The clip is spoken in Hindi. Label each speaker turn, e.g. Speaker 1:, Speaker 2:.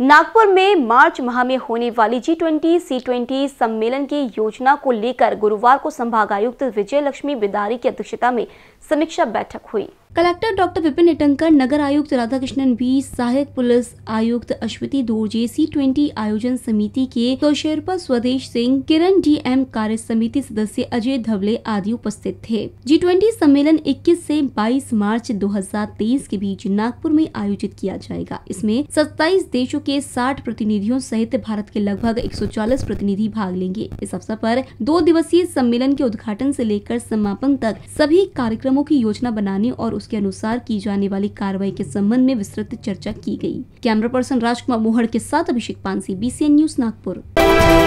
Speaker 1: नागपुर में मार्च माह में होने वाली जी ट्वेंटी सी ट्वेंटी सम्मेलन की योजना को लेकर गुरुवार को संभागायुक्त विजय लक्ष्मी बिदारी की अध्यक्षता में समीक्षा बैठक हुई कलेक्टर डॉक्टर विपिन इटंकर नगर आयुक्त राधाकृष्णन भी सहायक पुलिस आयुक्त अश्वती दोरजे सी ट्वेंटी आयोजन समिति के कौशेरपा स्वदेश सिंह किरण डी एम कार्य समिति सदस्य अजय धवले आदि उपस्थित थे जी ट्वेंटी सम्मेलन 21 से 22 मार्च 2023 के बीच नागपुर में आयोजित किया जाएगा इसमें 27 देशों के 60 प्रतिनिधियों सहित भारत के लगभग 140 प्रतिनिधि भाग लेंगे इस अवसर पर दो दिवसीय सम्मेलन के उद्घाटन से लेकर समापन तक सभी कार्यक्रमों की योजना बनाने और उसके अनुसार की जाने वाली कार्रवाई के संबंध में विस्तृत चर्चा की गई कैमरा पर्सन राजकुमार मोहड़ के साथ अभिषेक पानसी बी न्यूज नागपुर